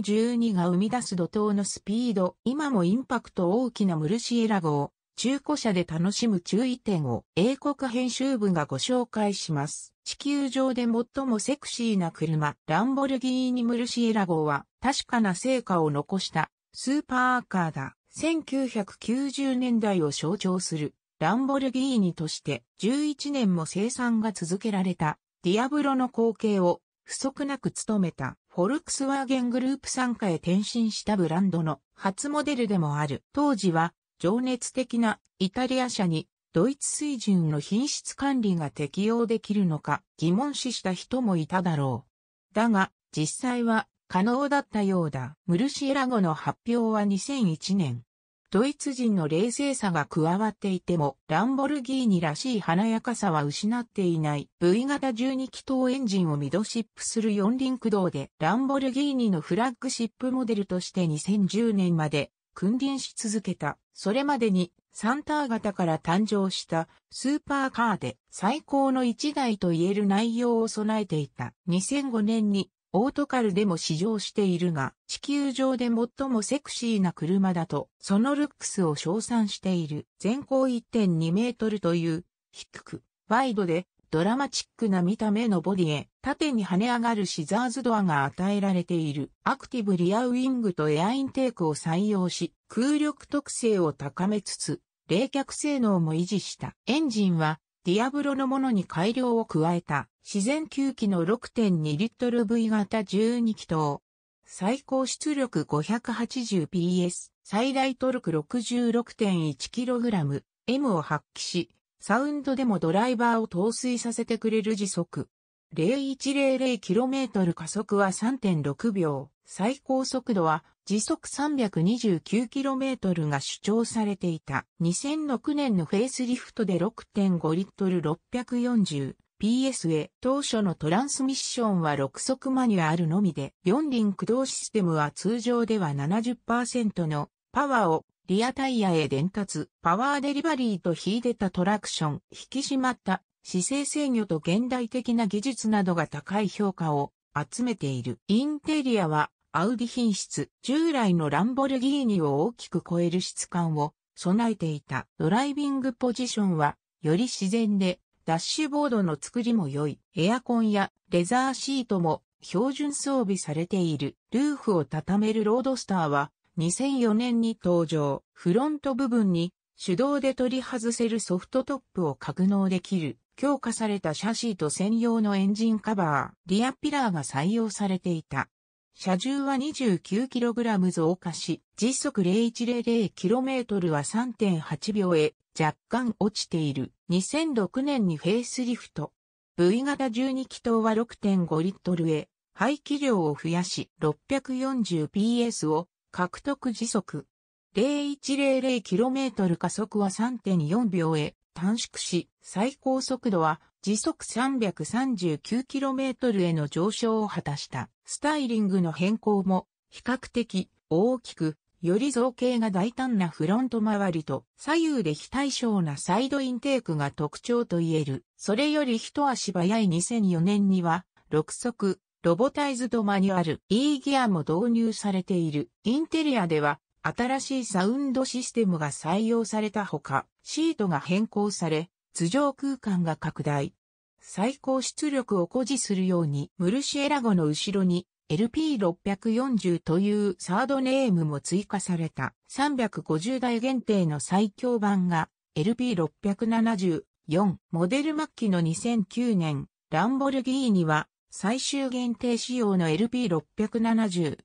12が生み出す怒涛のスピード、今もインパクト大きなムルシエラ号、中古車で楽しむ注意点を英国編集部がご紹介します。地球上で最もセクシーな車、ランボルギーニ・ムルシエラ号は確かな成果を残したスーパーカーだ。1990年代を象徴するランボルギーニとして11年も生産が続けられたディアブロの光景を不足なく務めた。フォルクスワーゲングループ参加へ転身したブランドの初モデルでもある。当時は情熱的なイタリア車にドイツ水準の品質管理が適用できるのか疑問視した人もいただろう。だが実際は可能だったようだ。ムルシエラゴの発表は2001年、ドイツ人の冷静さが加わっていても、ランボルギーニらしい華やかさは失っていない。V 型12気筒エンジンをミドシップする四輪駆動で、ランボルギーニのフラッグシップモデルとして2010年まで君臨し続けた。それまでに、サンター型から誕生したスーパーカーで最高の一台と言える内容を備えていた。2005年にオートカルでも試乗しているが、地球上で最もセクシーな車だと、そのルックスを称賛している。全高1.2メートルという、低く、ワイドで、ドラマチックな見た目のボディへ、縦に跳ね上がるシザーズドアが与えられている。アクティブリアウィングとエアインテークを採用し、空力特性を高めつつ、冷却性能も維持した。エンジンは、ディアブロのものに改良を加えた自然吸気の6.2リットル V 型12気筒。最高出力 580PS、最大トルク 66.1kg、M を発揮し、サウンドでもドライバーを陶酔させてくれる時速。0100km 加速は3.6秒。最高速度は時速 329km が主張されていた。2006年のフェイスリフトで6.5リットル 640PSA 当初のトランスミッションは6速マニュアルのみで、4輪駆動システムは通常では70%のパワーをリアタイヤへ伝達、パワーデリバリーと引いてたトラクション、引き締まった姿勢制御と現代的な技術などが高い評価を集めている。インテリアはアウディ品質、従来のランボルギーニを大きく超える質感を備えていた。ドライビングポジションは、より自然で、ダッシュボードの作りも良い。エアコンやレザーシートも標準装備されている。ルーフを畳めるロードスターは、2004年に登場。フロント部分に手動で取り外せるソフトトップを格納できる。強化されたシャシーと専用のエンジンカバー、リアピラーが採用されていた。車重は 29kg 増加し、時速 0100km は3.8秒へ若干落ちている。2006年にフェイスリフト。V 型12気筒は6.5リットルへ、排気量を増やし 640PS を獲得時速。0100km 加速は3.4秒へ短縮し、最高速度は時速 339km への上昇を果たした。スタイリングの変更も比較的大きく、より造形が大胆なフロント周りと左右で非対称なサイドインテークが特徴と言える。それより一足早い2004年には、6速、ロボタイズドマニュアル E ギアも導入されている。インテリアでは、新しいサウンドシステムが採用されたほか、シートが変更され、頭上空間が拡大。最高出力を誇示するようにムルシエラゴの後ろに LP640 というサードネームも追加された350台限定の最強版が LP674 モデル末期の2009年ランボルギーニは最終限定仕様の LP674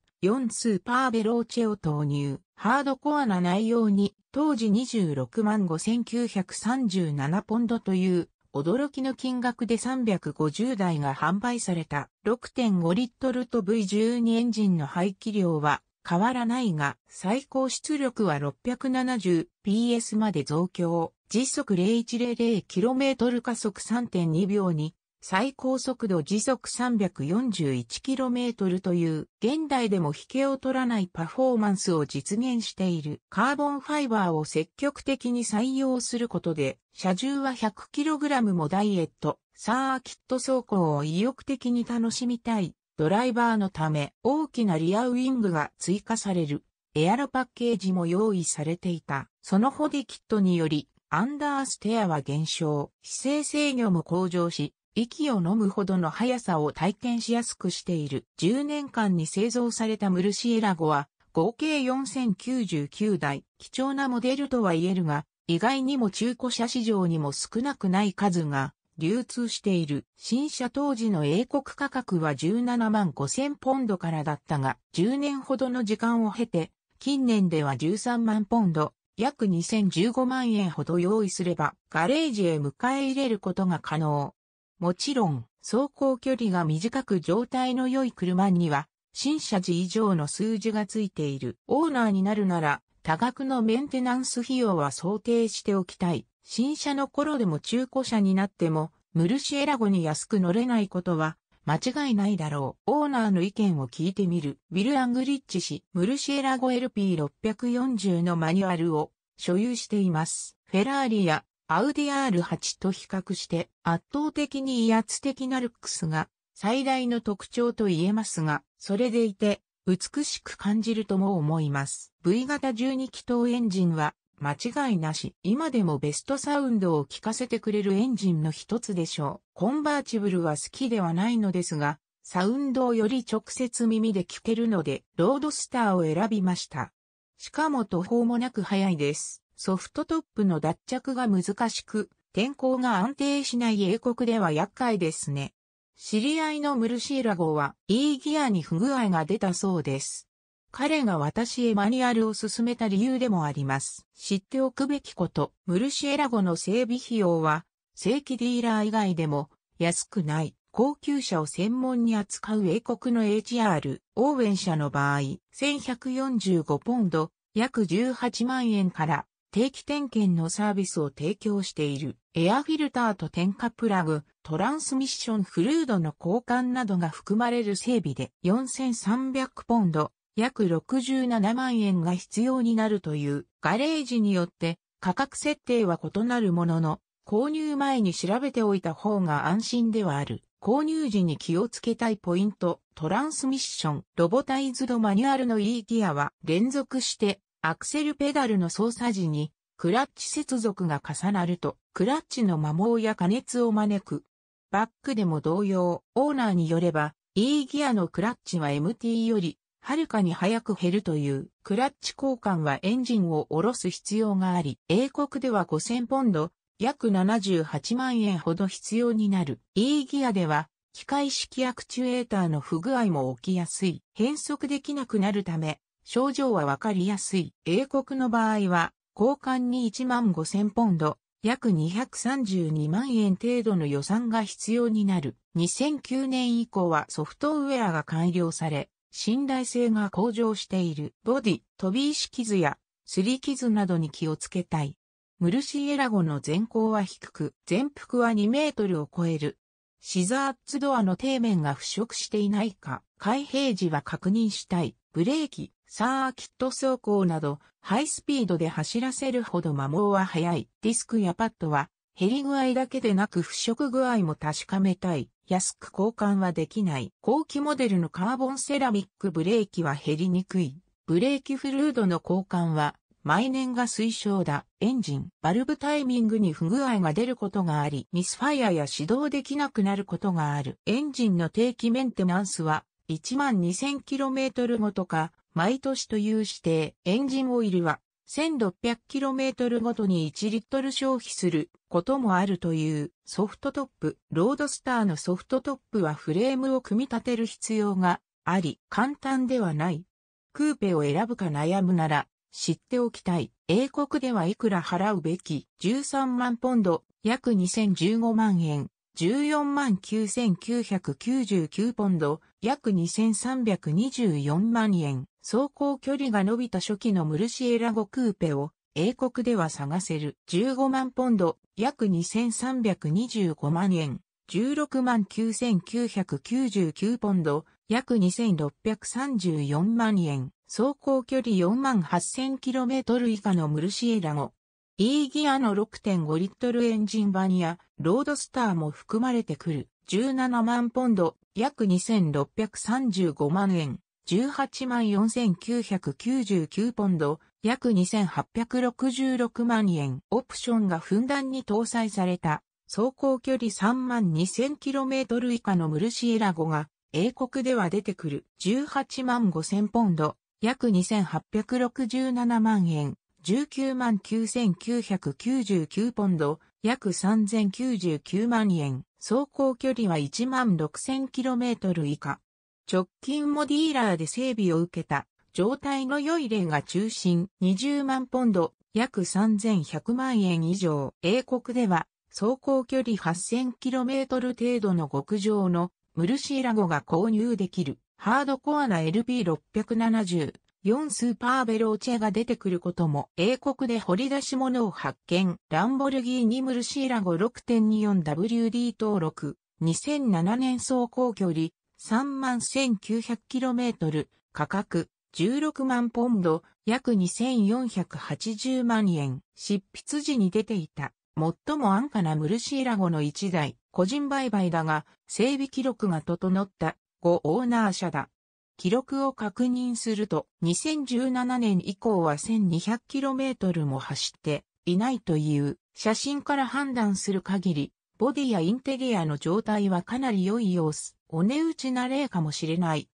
スーパーベローチェを投入ハードコアな内容に当時26万5937ポンドという驚きの金額で350台が販売された6.5リットルと V12 エンジンの排気量は変わらないが、最高出力は 670PS まで増強、時速 0100km 加速3.2秒に最高速度時速 341km という現代でも引けを取らないパフォーマンスを実現しているカーボンファイバーを積極的に採用することで車重は 100kg もダイエット、サーキット走行を意欲的に楽しみたいドライバーのため大きなリアウィングが追加されるエアロパッケージも用意されていたそのホディキットによりアンダーステアは減少、姿勢制御も向上し、息を飲むほどの速さを体験しやすくしている。10年間に製造されたムルシエラゴは、合計4099台、貴重なモデルとは言えるが、意外にも中古車市場にも少なくない数が流通している。新車当時の英国価格は17万5000ポンドからだったが、10年ほどの時間を経て、近年では13万ポンド、約2015万円ほど用意すれば、ガレージへ迎え入れることが可能。もちろん、走行距離が短く状態の良い車には、新車時以上の数字がついている。オーナーになるなら、多額のメンテナンス費用は想定しておきたい。新車の頃でも中古車になっても、ムルシエラゴに安く乗れないことは、間違いないだろう。オーナーの意見を聞いてみる。ウィル・アングリッチ氏、ムルシエラゴ LP640 のマニュアルを所有しています。フェラーリやアウディ R8 と比較して圧倒的に威圧的なルックスが最大の特徴と言えますが、それでいて美しく感じるとも思います。V 型12気筒エンジンは間違いなし、今でもベストサウンドを聞かせてくれるエンジンの一つでしょう。コンバーチブルは好きではないのですが、サウンドをより直接耳で聞けるので、ロードスターを選びました。しかも途方もなく早いです。ソフトトップの脱着が難しく、天候が安定しない英国では厄介ですね。知り合いのムルシーラ号は E ギアに不具合が出たそうです。彼が私へマニュアルを進めた理由でもあります。知っておくべきこと、ムルシエラゴの整備費用は、正規ディーラー以外でも、安くない、高級車を専門に扱う英国の HR、オーウェン社の場合、1145ポンド、約18万円から定期点検のサービスを提供している、エアフィルターと点火プラグ、トランスミッションフルードの交換などが含まれる整備で4300ポンド、約67万円が必要になるというガレージによって価格設定は異なるものの、購入前に調べておいた方が安心ではある。購入時に気をつけたいポイント、トランスミッション、ロボタイズドマニュアルの E ギアは連続してアクセルペダルの操作時に、クラッチ接続が重なると、クラッチの摩耗や加熱を招く。バックでも同様、オーナーによれば、E ギアのクラッチは MT より、はるかに早く減るという、クラッチ交換はエンジンを下ろす必要があり、英国では5000ポンド、約78万円ほど必要になる。E ギアでは、機械式アクチュエーターの不具合も起きやすい、変速できなくなるため、症状はわかりやすい。英国の場合は、交換に1万5000ポンド、約232万円程度の予算が必要になる。2009年以降はソフトウェアが改良され、信頼性が向上している。ボディ、飛び石傷や、すり傷などに気をつけたい。ムルシエラゴの前高は低く、前幅は2メートルを超える。シザーツドアの底面が腐食していないか、開閉時は確認したい。ブレーキ、サーキット走行など、ハイスピードで走らせるほど摩耗は早い。ディスクやパッドは、減り具合だけでなく腐食具合も確かめたい。安く交換はできない。後期モデルのカーボンセラミックブレーキは減りにくい。ブレーキフルードの交換は、毎年が推奨だ。エンジン、バルブタイミングに不具合が出ることがあり、ミスファイアや始動できなくなることがある。エンジンの定期メンテナンスは、12,000km ごとか、毎年という指定、エンジンオイルは 1600km ごとに1リットル消費することもあるというソフトトップ。ロードスターのソフトトップはフレームを組み立てる必要があり、簡単ではない。クーペを選ぶか悩むなら、知っておきたい。英国ではいくら払うべき ?13 万ポンド、約2015万円。14万9999ポンド、約2324万円。走行距離が伸びた初期のムルシエラゴクーペを英国では探せる15万ポンド約2325万円16万9999ポンド約2634万円走行距離4万 8000km 以下のムルシエラゴ E ギアの6.5リットルエンジン版やロードスターも含まれてくる17万ポンド約2635万円18万4999ポンド、約2866万円。オプションがふんだんに搭載された、走行距離3万 2000km 以下のムルシエラ5が、英国では出てくる。18万5000ポンド、約2867万円。19万9999ポンド、約3099万円。走行距離は1万 6000km 以下。直近もディーラーで整備を受けた状態の良い例が中心20万ポンド約3100万円以上英国では走行距離 8000km 程度の極上のムルシーラゴが購入できるハードコアな LP670 4スーパーベローチェが出てくることも英国で掘り出し物を発見。ランボルギーニムルシーラゴ 6.24WD 登録。2007年走行距離 31,900km、価格16万ポンド、約2480万円、執筆時に出ていた、最も安価なムルシーラゴの1台、個人売買だが、整備記録が整った、5オーナー車だ。記録を確認すると、2017年以降は 1200km も走っていないという、写真から判断する限り、ボディやインテリアの状態はかなり良い様子。お値打ちな例かもしれない。